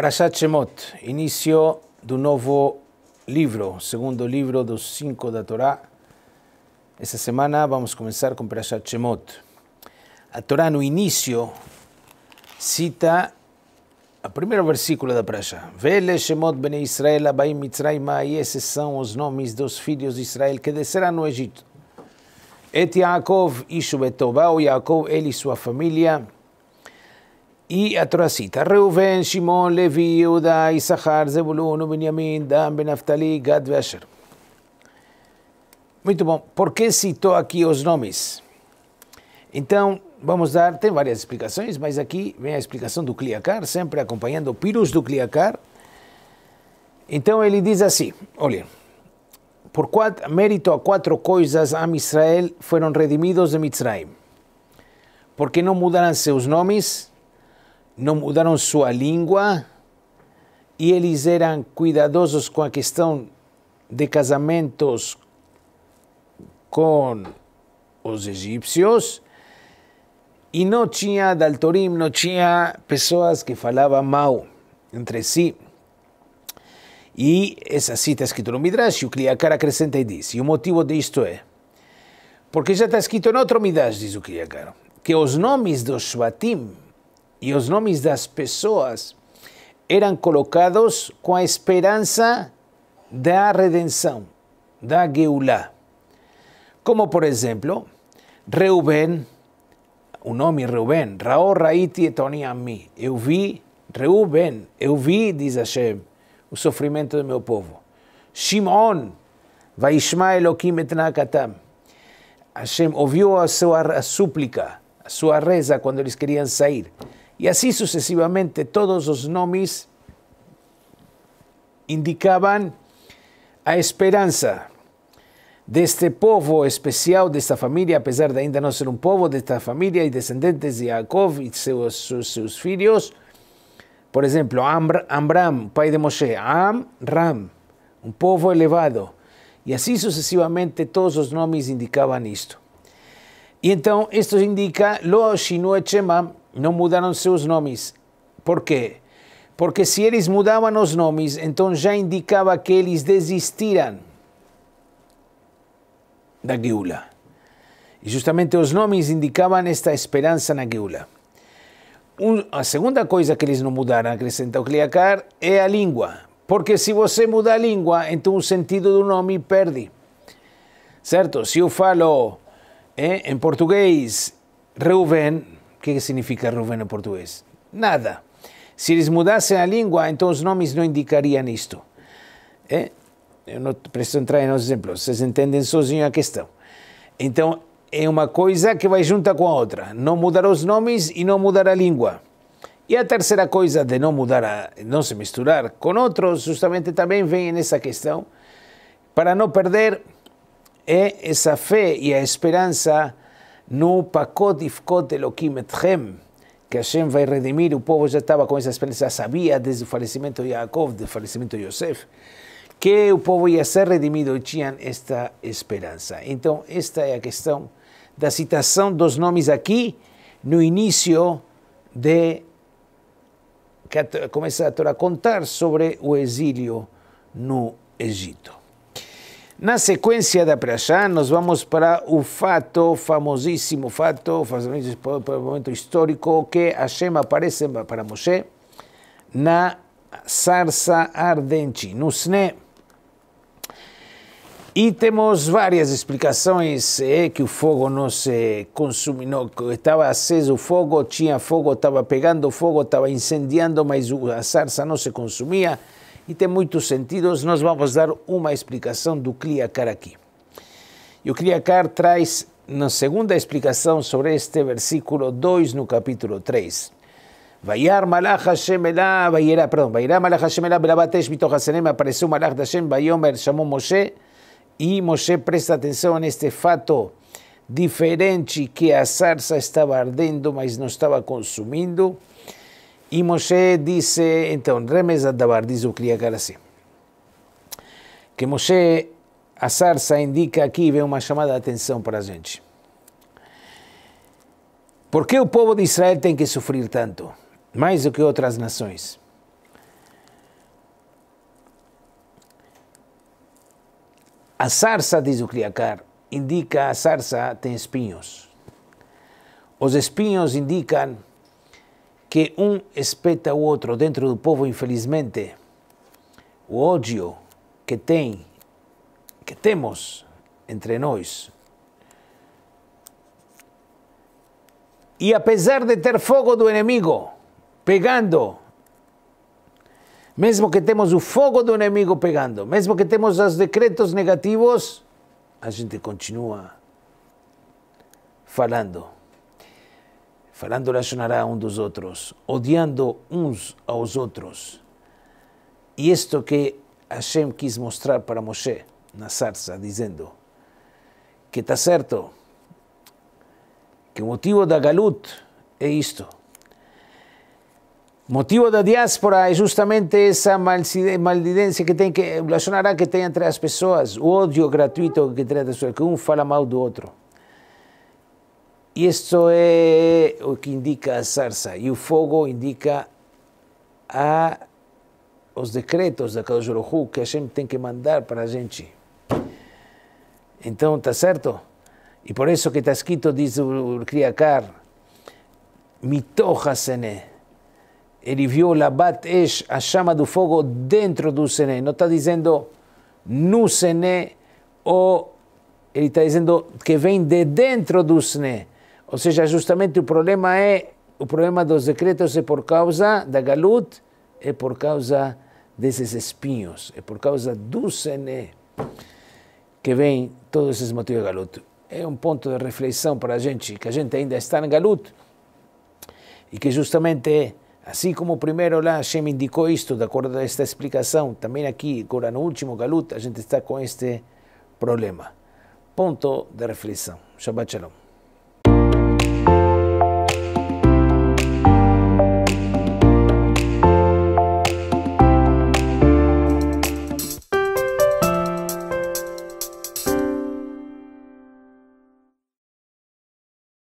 Parashat Shemot, início do novo livro, segundo livro dos cinco da Torá. Essa semana vamos começar com Parashat Shemot. A Torá, no início, cita o primeiro versículo da Parashat. Vele Shemot bene Israel abaim mitzrayma, e esses são os nomes dos filhos de Israel que desceram no Egito. Et Yaakov, Ishu o Yaakov, ele e sua família, e היא התורסית. ראובן, שמעון, לוי, יהודה, יששכר, Benjamim, ובנימין, דן Gad e Asher. Muito bom. Por que citou aqui os nomes? Então, vamos dar, tem várias explicações, mas aqui vem a explicação do Cliacar, sempre acompanhando o Pirus do Cliacar. Então ele diz assim, olha, por quatro, mérito a quatro coisas a Israel foram redimidos de Mitzrayim, porque não mudaram seus nomes, não mudaram sua língua e eles eram cuidadosos com a questão de casamentos com os egípcios e não tinha daltorim, não tinha pessoas que falavam mal entre si. E essa cita escrita no Midrash, o Kliakar acrescenta e diz, e o motivo disto é, porque já está escrito em outro Midrash, diz o Kliakar, que os nomes dos Shvatim, e os nomes das pessoas eram colocados com a esperança da redenção, da Geulá. Como, por exemplo, Reuben, o nome Reuben, Raó, Raíti e Toni Ami. Eu vi Reuben, eu vi, diz Hashem, o sofrimento do meu povo. Shimon, Vaishma Elohim et Nakatam. Hashem ouviu a sua a súplica, a sua reza quando eles queriam sair. Y así sucesivamente, todos los nomis indicaban a esperanza de este povo especial, de esta familia, a pesar de ainda no ser pueblo, de esta familia y descendientes de Jacob y sus filhos. Por ejemplo, Amram, pai de Moshe, Amram, un pueblo elevado. Y así sucesivamente todos los nomes indicaban esto. Y entonces esto indica, lo shinu não mudaram seus nomes. Por quê? Porque se eles mudavam os nomes, então já indicava que eles desistiram da Geula. E justamente os nomes indicavam esta esperança na Geula. Um, a segunda coisa que eles não mudaram, acrescenta o Kliakar, é a língua. Porque se você muda a língua, então o sentido do nome perde. Certo? Se eu falo em eh, português Reuven, o que, que significa Reuven no português? Nada. Se eles mudassem a língua, então os nomes não indicariam isto. É? Eu não preciso entrar em outros exemplos, vocês entendem sozinhos a questão. Então, é uma coisa que vai junta com a outra. Não mudar os nomes e não mudar a língua. E a terceira coisa de não mudar, a, não se misturar com outros, justamente também vem nessa questão, para não perder é essa fé e a esperança no pacote de Elohim etchem, que Hashem vai redimir, o povo já estava com essa esperança, sabia desde o falecimento de Jacob, do falecimento de Yosef, que o povo ia ser redimido e tinha esta esperança. Então, esta é a questão da citação dos nomes aqui no início de que começa a Torá a contar sobre o exílio no Egito. Na sequência da Prashá, nós vamos para o fato, famosíssimo fato, momento histórico, que Hashem aparece para Moshe na sarça ardente, no Sne. E temos várias explicações, é, que o fogo não se consumiu, não, estava aceso o fogo, tinha fogo, estava pegando fogo, estava incendiando, mas a sarça não se consumia e tem muitos sentidos. Nós vamos dar uma explicação do Kliakar aqui. E o Kliakar traz, na segunda explicação sobre este versículo 2, no capítulo 3. Vaiar malach Hashem elá, perdão, vaierá malach Hashem elá, belabatesh mitoch hasenem, apareceu malach da Hashem, vaiomer, chamou Moshe, e Moshe presta atenção neste fato diferente que a sarça estava ardendo, mas não estava consumindo. E Moshe disse, então, Remes Adabar, diz o criacar assim, que Moshe, a sarça indica aqui, vem uma chamada de atenção para a gente. Por que o povo de Israel tem que sofrer tanto? Mais do que outras nações. A sarça, diz o criacar indica a sarça tem espinhos. Os espinhos indicam que um espeta o outro dentro do povo, infelizmente, o ódio que tem, que temos entre nós. E apesar de ter fogo do inimigo pegando, mesmo que temos o fogo do inimigo pegando, mesmo que temos os decretos negativos, a gente continua falando falando a um dos outros, odiando uns aos outros. E isto que Hashem quis mostrar para Moshe na sarça, dizendo que está certo, que o motivo da Galut é isto. O motivo da diáspora é justamente essa maldidência que tem que, que tem entre as pessoas, o ódio gratuito que tem entre as pessoas, que um fala mal do outro. Isso é o que indica a sarça, e o fogo indica a, os decretos da Kadosh que a gente tem que mandar para a gente. Então, está certo? E por isso que está escrito, diz o Kriakar, sené. Ele viu Labat Esh, a chama do fogo, dentro do sené. Não está dizendo no sené ou ele está dizendo que vem de dentro do sené. Ou seja, justamente o problema é o problema dos decretos é por causa da galut, é por causa desses espinhos, é por causa do Sené que vem todos esses motivos de galut. É um ponto de reflexão para a gente, que a gente ainda está em galut, e que justamente, assim como primeiro lá Hashem indicou isto, de acordo com esta explicação, também aqui, agora no último galut, a gente está com este problema. Ponto de reflexão. Shabbat Shalom.